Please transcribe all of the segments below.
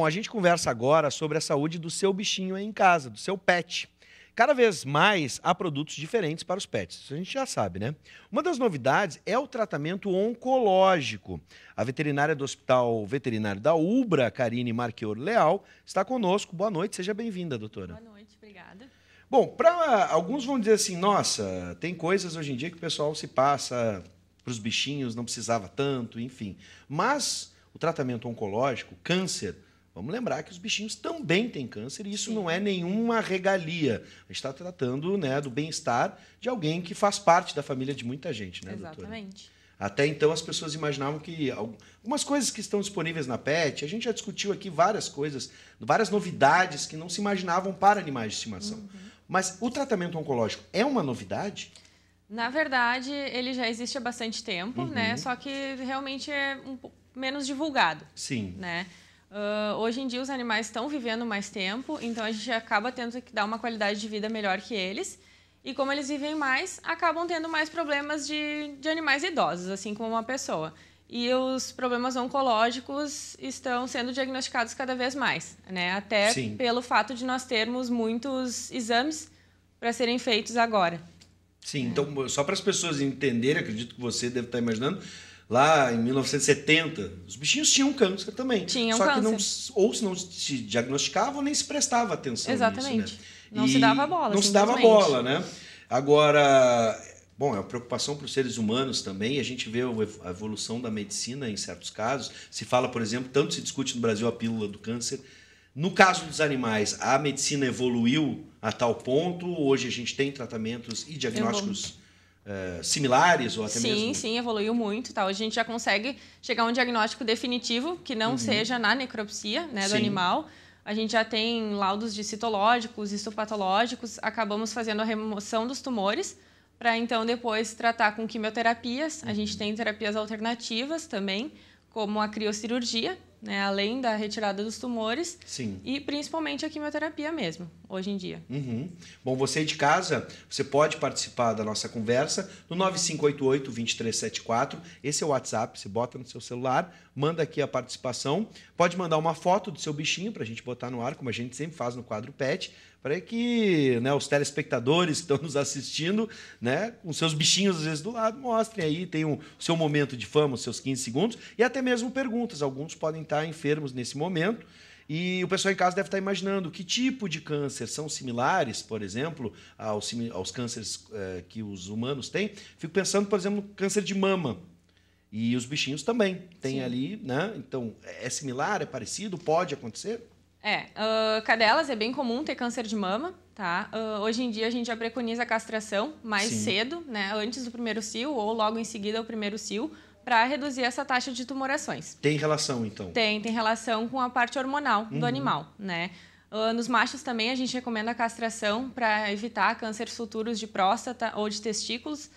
Bom, a gente conversa agora sobre a saúde do seu bichinho aí em casa, do seu pet. Cada vez mais há produtos diferentes para os pets, isso a gente já sabe, né? Uma das novidades é o tratamento oncológico. A veterinária do Hospital Veterinário da Ubra, Karine Marquior Leal, está conosco. Boa noite, seja bem-vinda, doutora. Boa noite, obrigada. Bom, para ah, alguns vão dizer assim, nossa, tem coisas hoje em dia que o pessoal se passa para os bichinhos, não precisava tanto, enfim. Mas o tratamento oncológico, câncer, Vamos lembrar que os bichinhos também têm câncer e isso Sim. não é nenhuma regalia. A gente está tratando né, do bem-estar de alguém que faz parte da família de muita gente, né, Exatamente. doutora? Exatamente. Até então as pessoas imaginavam que algumas coisas que estão disponíveis na PET, a gente já discutiu aqui várias coisas, várias novidades que não se imaginavam para animais de estimação. Uhum. Mas o tratamento oncológico é uma novidade? Na verdade, ele já existe há bastante tempo, né? uhum. né? Só que realmente é um menos divulgado. Sim. Né? Uh, hoje em dia os animais estão vivendo mais tempo, então a gente acaba tendo que dar uma qualidade de vida melhor que eles. E como eles vivem mais, acabam tendo mais problemas de, de animais idosos, assim como uma pessoa. E os problemas oncológicos estão sendo diagnosticados cada vez mais, né? Até Sim. pelo fato de nós termos muitos exames para serem feitos agora. Sim, então só para as pessoas entenderem, acredito que você deve estar imaginando, lá em 1970, os bichinhos tinham câncer também. Tinham só câncer. que não, ou se não se diagnosticava ou nem se prestava atenção Exatamente. Nisso, né? Não e se dava bola. Não se dava bola, né? Agora, bom, é uma preocupação para os seres humanos também. A gente vê a evolução da medicina em certos casos. Se fala, por exemplo, tanto se discute no Brasil a pílula do câncer. No caso dos animais, a medicina evoluiu a tal ponto? Hoje a gente tem tratamentos e diagnósticos é, similares ou até sim, mesmo... Sim, sim, evoluiu muito. Tal. A gente já consegue chegar a um diagnóstico definitivo que não uhum. seja na necropsia né, do animal. A gente já tem laudos de citológicos, histopatológicos. Acabamos fazendo a remoção dos tumores para então depois tratar com quimioterapias. Uhum. A gente uhum. tem terapias alternativas também, como a criocirurgia, né? Além da retirada dos tumores. Sim. E principalmente a quimioterapia mesmo, hoje em dia. Uhum. Bom, você de casa, você pode participar da nossa conversa no 9588-2374. Esse é o WhatsApp, você bota no seu celular, manda aqui a participação. Pode mandar uma foto do seu bichinho para a gente botar no ar, como a gente sempre faz no quadro PET para que né, os telespectadores que estão nos assistindo, né, com seus bichinhos às vezes do lado, mostrem aí, tenham o seu momento de fama, os seus 15 segundos, e até mesmo perguntas. Alguns podem estar enfermos nesse momento. E o pessoal em casa deve estar imaginando que tipo de câncer são similares, por exemplo, aos, aos cânceres é, que os humanos têm. Fico pensando, por exemplo, no câncer de mama. E os bichinhos também têm ali, né? Então, é similar, é parecido, pode acontecer? É, uh, cadelas é bem comum ter câncer de mama, tá? Uh, hoje em dia a gente já preconiza a castração mais Sim. cedo, né? Antes do primeiro cio ou logo em seguida ao primeiro cio, para reduzir essa taxa de tumorações. Tem relação, então? Tem, tem relação com a parte hormonal uhum. do animal, né? Uh, nos machos também a gente recomenda a castração para evitar cânceres futuros de próstata ou de testículos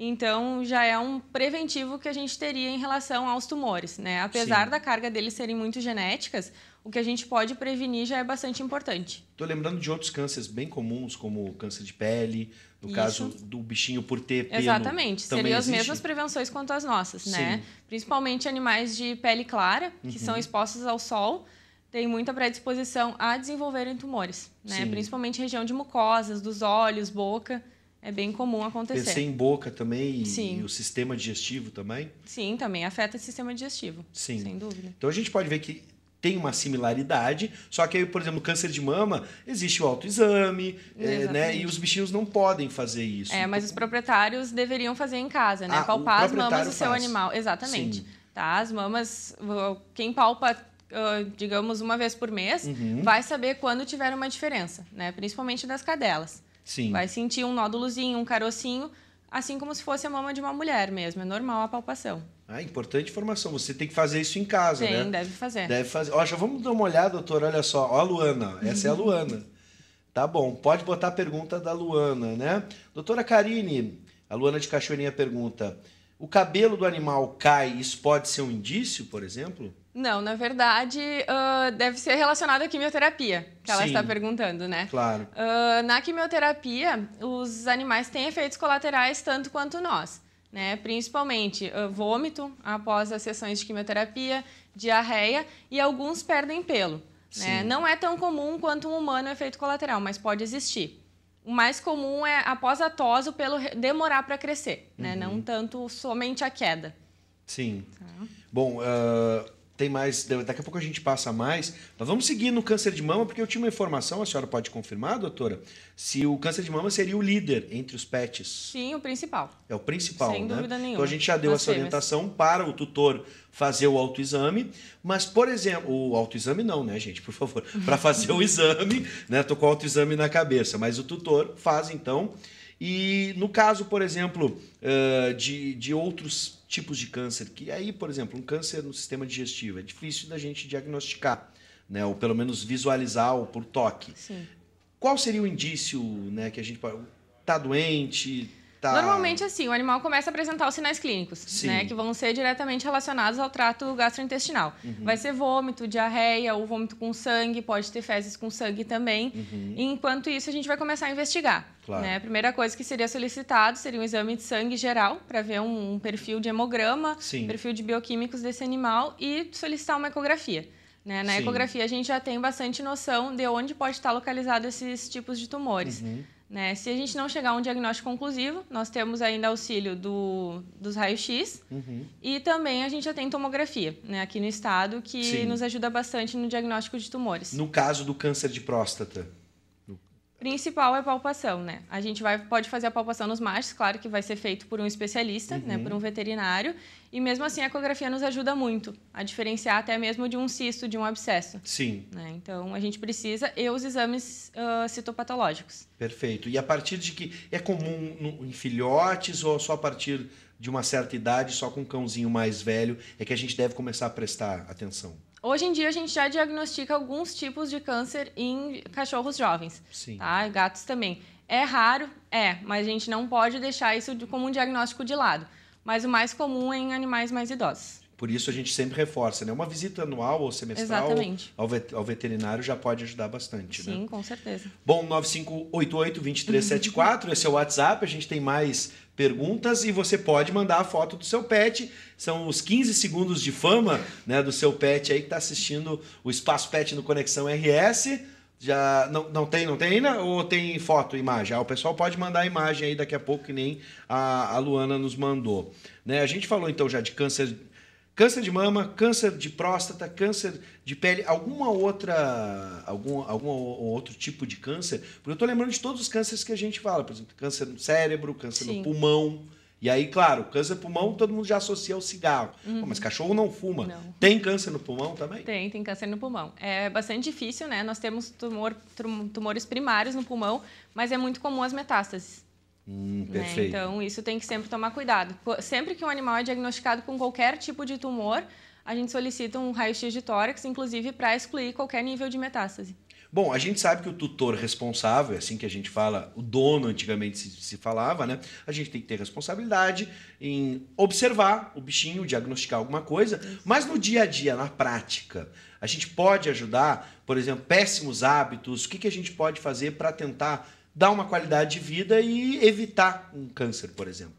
então, já é um preventivo que a gente teria em relação aos tumores, né? Apesar Sim. da carga deles serem muito genéticas, o que a gente pode prevenir já é bastante importante. Estou lembrando de outros cânceres bem comuns, como câncer de pele, no Isso. caso do bichinho por ter pelo. Exatamente, seriam as mesmas prevenções quanto as nossas, né? Sim. né? Principalmente animais de pele clara, que uhum. são expostos ao sol, têm muita predisposição a desenvolverem tumores, né? Sim. Principalmente região de mucosas, dos olhos, boca. É bem comum acontecer. Pensei em boca também e, e, o sistema digestivo também. Sim, também afeta o sistema digestivo. Sim. Sem dúvida. Então a gente pode ver que tem uma similaridade, só que aí, por exemplo, câncer de mama, existe o autoexame, é, né? E os bichinhos não podem fazer isso. É, mas os proprietários deveriam fazer em casa, né? Ah, Palpar as mamas do seu faz. animal. Exatamente. Sim. Tá? As mamas, quem palpa Uh, digamos, uma vez por mês, uhum. vai saber quando tiver uma diferença, né? principalmente das cadelas. Sim. Vai sentir um nódulozinho, um carocinho, assim como se fosse a mama de uma mulher mesmo. É normal a palpação. Ah, importante informação. Você tem que fazer isso em casa, né? Sim, deve fazer. Deve fazer. Ó, já vamos dar uma olhada, doutor. Olha só. Ó a Luana. Essa é a Luana. Tá bom. Pode botar a pergunta da Luana, né? Doutora Karine, a Luana de Cachoeirinha pergunta... O cabelo do animal cai, isso pode ser um indício, por exemplo? Não, na verdade, uh, deve ser relacionado à quimioterapia, que ela Sim, está perguntando, né? Claro. Uh, na quimioterapia, os animais têm efeitos colaterais tanto quanto nós, né? Principalmente uh, vômito após as sessões de quimioterapia, diarreia e alguns perdem pelo. Né? Não é tão comum quanto um humano efeito colateral, mas pode existir. O mais comum é após a tosa, pelo demorar para crescer, né? Uhum. Não tanto somente a queda. Sim. Tá. Bom, uh, tem mais. Daqui a pouco a gente passa mais. mas vamos seguir no câncer de mama, porque eu tinha uma informação, a senhora pode confirmar, doutora? Se o câncer de mama seria o líder entre os pets. Sim, o principal. É o principal, Sem né? dúvida nenhuma. Então a gente já deu essa orientação para o tutor fazer o autoexame, mas, por exemplo, o autoexame não, né, gente? Por favor. Para fazer o exame, né? Tô com o autoexame na cabeça, mas o tutor faz, então. E no caso, por exemplo, eh, de, de outros tipos de câncer, que aí, por exemplo, um câncer no sistema digestivo é difícil da gente diagnosticar, né? ou pelo menos visualizar ou por toque. Sim. Qual seria o indício né, que a gente pode. Está doente, Tá. Normalmente, assim, o animal começa a apresentar os sinais clínicos, né, Sim. né? Que vão ser diretamente relacionados ao trato gastrointestinal. Uhum. Vai ser vômito, diarreia ou vômito com sangue, pode ter fezes com sangue também. Uhum. Enquanto isso, a gente vai começar a investigar. Claro. Né? A primeira coisa que seria solicitado seria um exame de sangue geral, para ver um, um, perfil de hemograma, Sim. perfil de bioquímicos desse animal e solicitar uma ecografia. Né? Na Sim. ecografia, a gente já tem bastante noção de onde pode estar localizado esses tipos de tumores. Uhum. Né? Se a gente não chegar a um diagnóstico conclusivo, nós temos ainda auxílio do, dos raios-x uhum. e também a gente já tem tomografia né? aqui no estado, que Sim. nos ajuda bastante no diagnóstico de tumores. No caso do câncer de próstata, principal é palpação, né? A gente vai, pode fazer a palpação nos machos, claro que vai ser feito por um especialista, né? uhum. né? Por um veterinário. E mesmo assim a ecografia nos ajuda muito a diferenciar até mesmo de um cisto, de um abscesso. Sim. Né? Então a gente precisa e os exames uh, citopatológicos. Perfeito. E a partir de que é comum no, em filhotes ou só a partir de uma certa idade, só com um cãozinho mais velho, é que a gente deve começar a prestar atenção? Hoje em dia a gente já diagnostica alguns tipos de câncer em cachorros jovens, Sim. tá? Gatos também. É raro, é, mas a gente não pode deixar isso como um diagnóstico de lado. Mas o mais comum é em animais mais idosos. Por isso a gente sempre reforça, né? Uma visita anual ou semestral ao, ao, veterinário já pode ajudar bastante, né? Sim, né? com certeza. Bom, 9588-2374, esse é o WhatsApp, a gente tem mais perguntas e você pode mandar a foto do seu pet. São os 15 segundos de fama né, do seu pet aí que está assistindo o Espaço Pet no Conexão RS. Já não, não tem, não tem ainda? Ou tem foto, imagem? Ah, o pessoal pode mandar a imagem aí daqui a pouco, que nem a, a Luana nos mandou. Né? A gente falou então já de câncer Câncer de mama, câncer de próstata, câncer de pele, alguma outra, algum, algum outro tipo de câncer. Porque eu estou lembrando de todos os cânceres que a gente fala, por exemplo, câncer no cérebro, câncer Sim. no pulmão. E aí, claro, câncer no pulmão todo mundo já associa ao cigarro. Uhum. mas cachorro não fuma. Não. Tem câncer no pulmão também? Tem, tem câncer no pulmão. É bastante difícil, né? Nós temos tumor, tumores primários no pulmão, mas é muito comum as metástases. Hum, né? Então, isso tem que sempre tomar cuidado. Sempre que um animal é diagnosticado com qualquer tipo de tumor, a gente solicita um raio-x de tórax, inclusive para excluir qualquer nível de metástase. Bom, a gente sabe que o tutor responsável, é assim que a gente fala, o dono antigamente se, se, falava, né? A gente tem que ter responsabilidade em observar o bichinho, diagnosticar alguma coisa, mas no dia a dia, na prática, a gente pode ajudar, por exemplo, péssimos hábitos, o que, que a gente pode fazer para tentar dar uma qualidade de vida e evitar um câncer, por exemplo.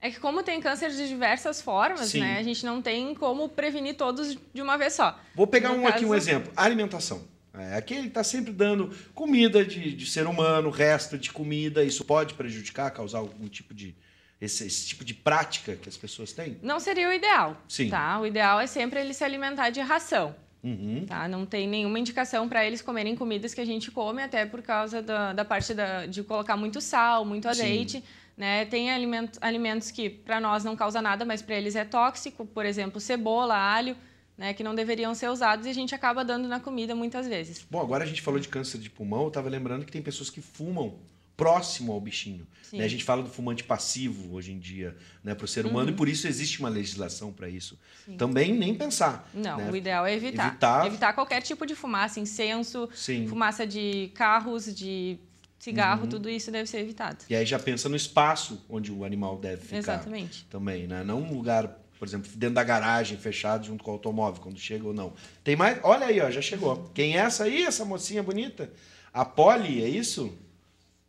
É que como tem câncer de diversas formas, Sim. né? A gente não tem como prevenir todos de uma vez só. Vou pegar no um caso... aqui um exemplo. alimentação. É, aqui ele está sempre dando comida de, de, ser humano, resto de comida. Isso pode prejudicar, causar algum tipo de... Esse, esse, tipo de prática que as pessoas têm? Não seria o ideal. Sim. Tá? O ideal é sempre ele se alimentar de ração. Uhum. Tá? Não tem nenhuma indicação para eles comerem comidas que a gente come, até por causa da, da parte da, de colocar muito sal, muito azeite. Sim. Né? Tem alimentos, alimentos que para nós não causa nada, mas para eles é tóxico, por exemplo, cebola, alho. Né, que não deveriam ser usados e a gente acaba dando na comida muitas vezes. Bom, agora a gente falou de câncer de pulmão, eu estava lembrando que tem pessoas que fumam próximo ao bichinho. Né? A gente fala do fumante passivo hoje em dia né, para o ser humano uhum. e por isso existe uma legislação para isso. Sim. Também nem pensar. Não, né? o ideal é evitar. evitar. Evitar qualquer tipo de fumaça, incenso, Sim. fumaça de carros, de cigarro, uhum. tudo isso deve ser evitado. E aí já pensa no espaço onde o animal deve ficar. Exatamente. Também, né? Não um lugar por exemplo, dentro da garagem, fechado junto com o automóvel, quando chega ou não. Tem mais? Olha aí, ó, já chegou. Quem é essa aí, essa mocinha bonita? A Polly, é isso?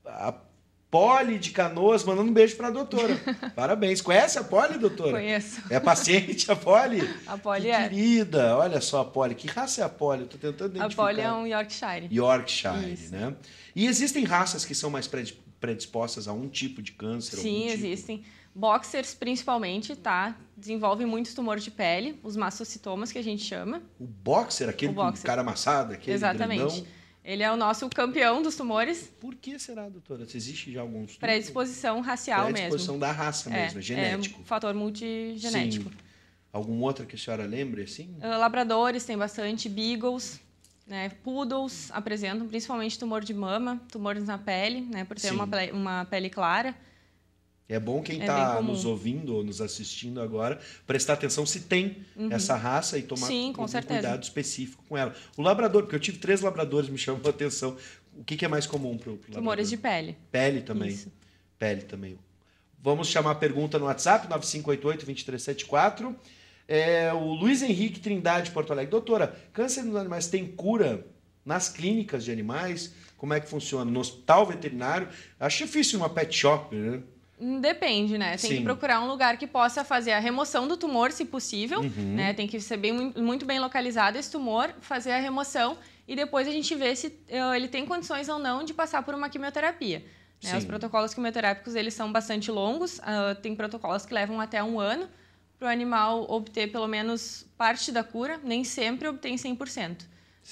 a Poli de Canoas mandando um beijo para a doutora. Parabéns. Conhece a Poli, doutora? Conheço. É paciente a Poli? A Poli que é. Querida, olha só a Poli. Que raça é a Poli? Estou tentando identificar. A Poli é um Yorkshire. Yorkshire, Isso. né? E existem raças que são mais predispostas a um tipo de câncer? Sim, tipo? existem. Tipo? Boxers, principalmente, tá? Desenvolve muitos tumores de pele, os mastocitomas que a gente chama. O boxer, aquele o boxer. cara amassado, aquele Exatamente. Grandão. Ele é o nosso campeão dos tumores. Por que será, doutora? Se existe já alguns tumores? Predisposição racial Predisposição mesmo. Predisposição da raça é, mesmo, é, é genético. É fator multigenético. Sim. Algum outro que a senhora lembre, assim? Ah, labradores tem bastante, beagles, né? Poodles apresentam principalmente tumor de mama, tumores na pele, né? Por ter uma, uma pele clara. É bom quem está é tá nos ouvindo ou nos assistindo agora prestar atenção se tem uhum. essa raça e tomar Sim, um certeza. cuidado específico com ela. O labrador, porque eu tive três labradores, me chamou a atenção. O que, que é mais comum para o labrador? Tumores de pele. Pele também. Isso. Pele também. Vamos chamar a pergunta no WhatsApp, 9588-2374. É, o Luiz Henrique Trindade, Porto Alegre. Doutora, câncer nos animais tem cura nas clínicas de animais? Como é que funciona? No hospital veterinário? Acho difícil uma pet shop, né? Depende, né? Tem Sim. que procurar um lugar que possa fazer a remoção do tumor, se possível, uhum. né? Tem que ser bem, muito bem localizado esse tumor, fazer a remoção e depois a gente vê se uh, ele tem condições ou não de passar por uma quimioterapia. Né? Os protocolos quimioterápicos, eles são bastante longos, uh, tem protocolos que levam até um ano para o animal obter pelo menos parte da cura, nem sempre obtém 100%.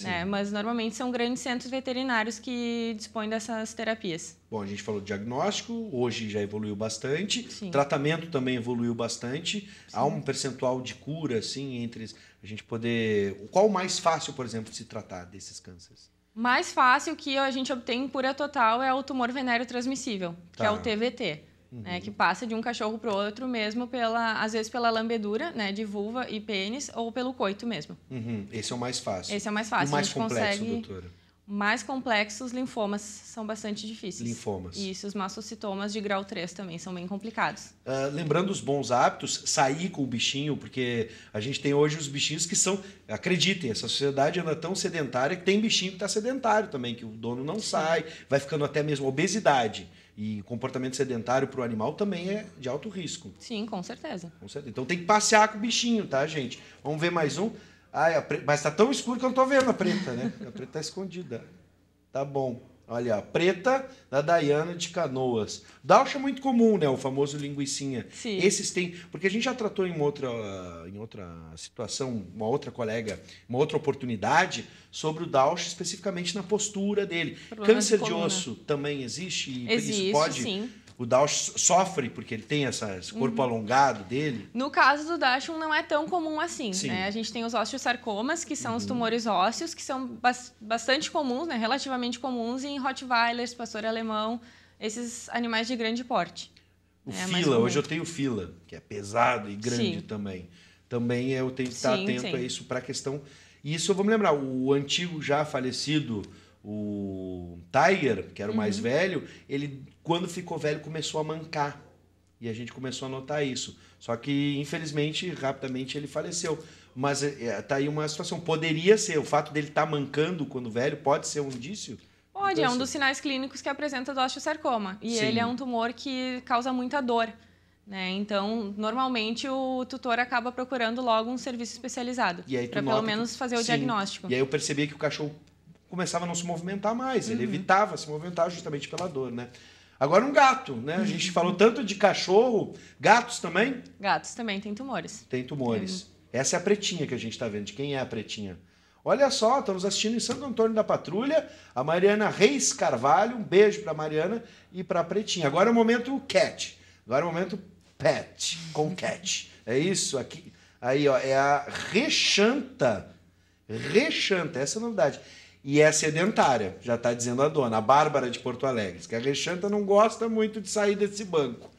Né? Mas normalmente são grandes centros veterinários que dispõem dessas terapias. Bom, a gente falou de diagnóstico, hoje já evoluiu bastante. Sim. Tratamento também evoluiu bastante. Sim. Há um percentual de cura, assim, entre a gente poder. Qual o mais fácil, por exemplo, de se tratar desses cânceres? Mais fácil que a gente obtém em cura total é o tumor venéreo transmissível, tá. que é o TVT. Tá uhum. né, que passa de um cachorro para o outro mesmo, pela, às vezes pela lambedura né, de vulva e pênis ou pelo coito mesmo. Uhum. Esse é o mais fácil. Esse é o mais fácil. O mais complexo, consegue... doutora mais complexos, linfomas são bastante difíceis. Linfomas. Isso, os mastocitomas de grau 3 também são bem complicados. Uh, lembrando os bons hábitos, sair com o bichinho, porque a gente tem hoje os bichinhos que são, acreditem, essa sociedade anda tão sedentária que tem bichinho que está sedentário também, que o dono não Sim. sai, vai ficando até mesmo obesidade. E comportamento sedentário para o animal também é de alto risco. Sim, com certeza. com certeza. Então tem que passear com o bichinho, tá, gente? Vamos ver mais um. Ah, pre... mas está tão escuro que eu não estou vendo a preta, né? A preta está escondida. Tá bom. Olha, preta da Dayana de Canoas. Dalcha é muito comum, né? O famoso linguicinha. Sim. Esses têm, Porque a gente já tratou em outra, em outra situação, uma outra colega, uma outra oportunidade, sobre o Dalcha, especificamente na postura dele. Problema Câncer de, de, osso também existe? existe isso pode. Sim o Dash sofre porque ele tem essa, esse corpo uhum. alongado dele. No caso do Dashon, não é tão comum assim. Né? A gente tem os osteosarcomas, que são uhum. os tumores ósseos, que são bas bastante comuns, né? relativamente comuns em Rottweilers, pastor alemão, esses animais de grande porte. O é, é fila, hoje eu tenho fila, que é pesado e grande sim. também. Também eu tenho que estar sim, atento sim. a isso para a questão. E isso eu vou me lembrar, o antigo já falecido o Tiger, que era o mais uhum. velho, ele, quando ficou velho, começou a mancar. E a gente começou a notar isso. Só que, infelizmente, rapidamente ele faleceu. Mas é, é tá aí uma situação. Poderia ser, o fato dele estar tá mancando quando velho pode ser um indício? Pode, então, é um então, dos assim sinais clínicos que apresenta do osteosarcoma. E sim. ele é um tumor que causa muita dor. Né? Então, normalmente o tutor acaba procurando logo um serviço especializado para pelo menos fazer o sim. diagnóstico. E aí eu percebi que o cachorro começava a não se movimentar mais. Ele uhum. evitava se movimentar justamente pela dor, né? Agora um gato, né? A gente falou tanto de cachorro, gatos também? Gatos também têm tumores. Tem tumores. Uhum. Essa é a pretinha que a gente está vendo. De quem é a pretinha? Olha só, estamos assistindo em Santo Antônio da Patrulha, a Mariana Reis Carvalho. Um beijo para Mariana e para a Pretinha. Agora é o momento cat. Agora é o momento pet com cat. É isso aqui. Aí, ó, é a Rechanta. Rechanta, essa é a novidade e é sedentária, já está dizendo a dona, a Bárbara de Porto Alegre, que a Alexandra não gosta muito de sair desse banco.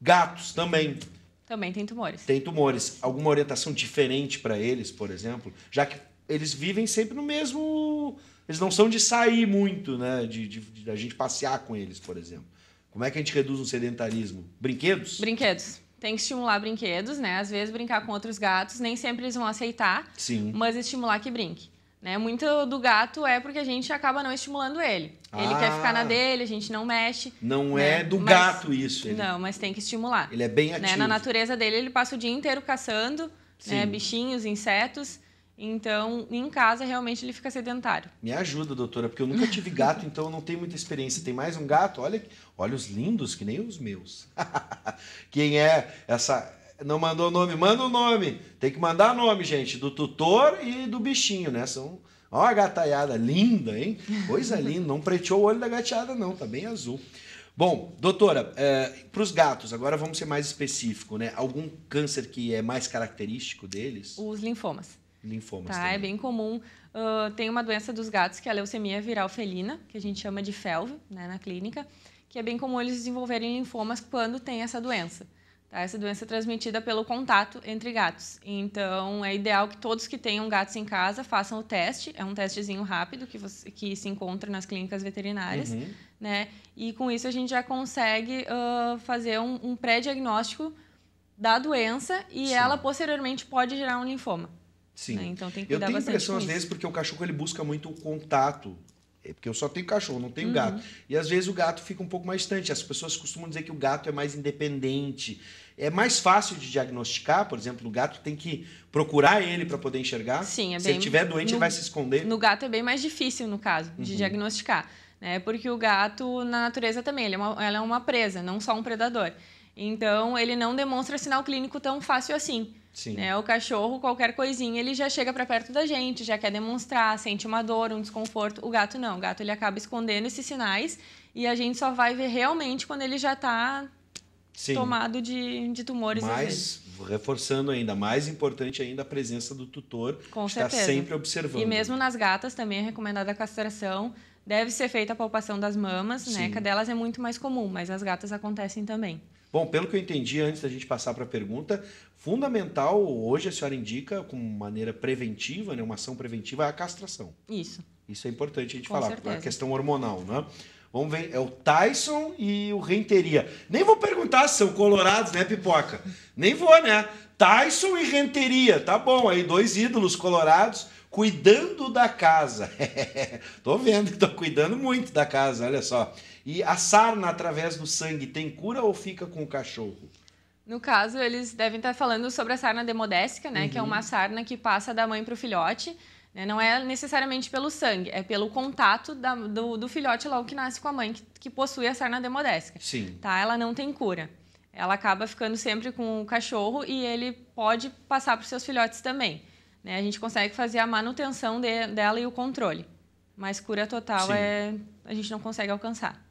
Gatos também. Também tem tumores. Tem tumores. Alguma orientação diferente para eles, por exemplo, já que eles vivem sempre no mesmo. Eles não são de sair muito, né? De, de, de a gente passear com eles, por exemplo. Como é que a gente reduz o sedentarismo? Brinquedos? Brinquedos tem que estimular brinquedos, né? Às vezes brincar com outros gatos, nem sempre eles vão aceitar. Sim. Mas estimular que brinque. Né? Muito do gato é porque a gente acaba não estimulando ele. Ele quer ficar na ah. dele, a gente não mexe. Não né? é do mas, gato isso. Ele... Não, mas tem que estimular. Ele é bem ativo. Né? Na natureza dele, ele passa o dia inteiro caçando né? bichinhos, insetos. Então, em casa, realmente ele fica sedentário. Me ajuda, doutora, porque eu nunca tive gato, então eu não tenho muita experiência. Tem mais um gato? Olha, olha os lindos, que nem os meus. Quem é essa, não mandou nome, manda o um nome. Tem que mandar nome, gente, do tutor e do bichinho, né? São. Ó, a gataiada linda, hein? Coisa linda. Não preteou o olho da gateada, não, tá bem azul. Bom, doutora, é, para os gatos, agora vamos ser mais específico, né? Algum câncer que é mais característico deles? Os linfomas. Linfomas. Tá, é também. é bem comum. Uh, tem uma doença dos gatos que é a leucemia viral felina, que a gente chama de FELV, né, na clínica, que é bem comum eles desenvolverem linfomas quando tem essa doença. Tá? Essa doença é transmitida pelo contato entre gatos. Então, é ideal que todos que tenham gatos em casa façam o teste. É um testezinho rápido que, você, que se encontra nas clínicas veterinárias. Uhum. Né? E com isso, a gente já consegue uh, fazer um, um pré-diagnóstico da doença e Sim. ela posteriormente pode gerar um linfoma. Sim. Né? Então tem que cuidar Eu tenho impressão às vezes porque o cachorro ele busca muito o contato é porque eu só tenho cachorro, não tenho uhum. gato. E às vezes o gato fica um pouco mais distante. As pessoas costumam dizer que o gato é mais independente. É mais fácil de diagnosticar, por exemplo, o gato tem que procurar ele para poder enxergar. Sim, é bem... Se ele estiver doente, no, ele vai se esconder. No gato é bem mais difícil, no caso, de uhum. diagnosticar. Né? Porque o gato, na natureza também, ele é uma, ela é uma presa, não só um predador. Então, ele não demonstra sinal clínico tão fácil assim. Sim. Né? O cachorro, qualquer coisinha, ele já chega para perto da gente, já quer demonstrar, sente uma dor, um desconforto. O gato não. O gato ele acaba escondendo esses sinais e a gente só vai ver realmente quando ele já está tomado de, de tumores. Mas, reforçando ainda, mais importante ainda a presença do tutor. Com estar certeza. sempre observando. E mesmo nas gatas também é recomendada a castração. Deve ser feita a palpação das mamas, né? Sim. né? Cadelas é muito mais comum, mas as gatas acontecem também. Bom, pelo que eu entendi, antes da gente passar para a pergunta, fundamental hoje a senhora indica, com maneira preventiva, né, uma ação preventiva, é a castração. Isso. Isso é importante a gente com falar, é certeza. a questão hormonal, né? Vamos ver, é o Tyson e o Renteria. Nem vou perguntar se são colorados, né, Pipoca? Nem vou, né? Tyson e Renteria, tá bom, aí dois ídolos colorados cuidando da casa. Tô vendo que estou cuidando muito da casa, olha só. E a sarna através do sangue tem cura ou fica com o cachorro? No caso, eles devem estar falando sobre a sarna demodécica, né? Uhum. Que é uhum. uma sarna que passa da mãe para o filhote. Né? Não é necessariamente pelo sangue, é pelo contato da, do, do, filhote logo que nasce com a mãe, que, que possui a sarna demodécica. Sim. Tá? Ela não tem cura. Ela acaba ficando sempre com o cachorro e ele pode passar para os seus filhotes também. Né? A gente consegue fazer a manutenção de, dela e o controle, mas cura total é, a gente não consegue alcançar.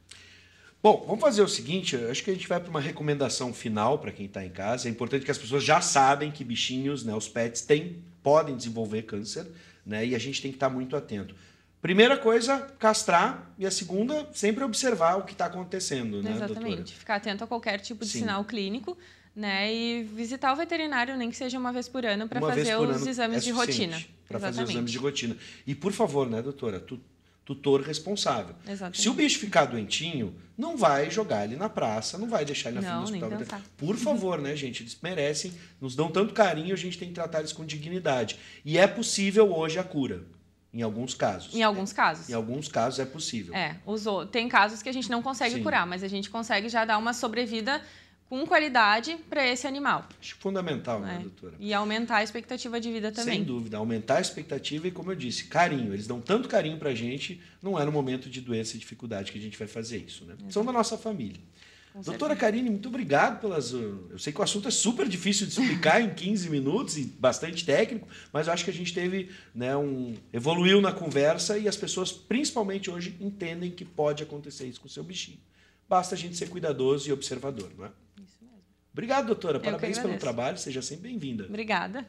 Bom, vamos fazer o seguinte, acho que a gente vai para uma recomendação final para quem está em casa. É importante que as pessoas já sabem que bichinhos, né, os pets, têm, podem desenvolver câncer, né, e a gente tem que estar tá muito atento. Primeira coisa, castrar. E a segunda, sempre observar o que está acontecendo, né, Exatamente. Doutora? Ficar atento a qualquer tipo de Sim. sinal clínico né? E visitar o veterinário, nem que seja uma vez por ano, para fazer os exames é de rotina. Para fazer os exames de rotina. E, por favor, né, doutora, tu, tutor responsável. Exatamente. Se o bicho ficar doentinho, não vai jogar ele na praça, não vai deixar ele na não, frente do hospital. Por favor, né, gente? Eles merecem, nos dão tanto carinho, a gente tem que tratar eles com dignidade. E é possível hoje a cura. Em alguns casos. Em alguns é, casos. Em alguns casos é possível. É, usou. Tem casos que a gente não consegue Sim. curar, mas a gente consegue já dar uma sobrevida com qualidade para esse animal. Acho fundamental, né, né, doutora? E aumentar a expectativa de vida também. Sem dúvida, aumentar a expectativa e, como eu disse, carinho. Eles dão tanto carinho para a gente, não é no momento de doença e dificuldade que a gente vai fazer isso, né? Exato. São da nossa família. Com doutora certeza. Karine, muito obrigado pelas. Uh, eu sei que o assunto é super difícil de explicar em 15 minutos e bastante técnico, mas eu acho que a gente teve né, um. evoluiu na conversa e as pessoas, principalmente hoje, entendem que pode acontecer isso com o seu bichinho. Basta a gente ser cuidadoso e observador, não é? Obrigado, doutora. Parabéns pelo trabalho. Seja sempre bem-vinda. Obrigada.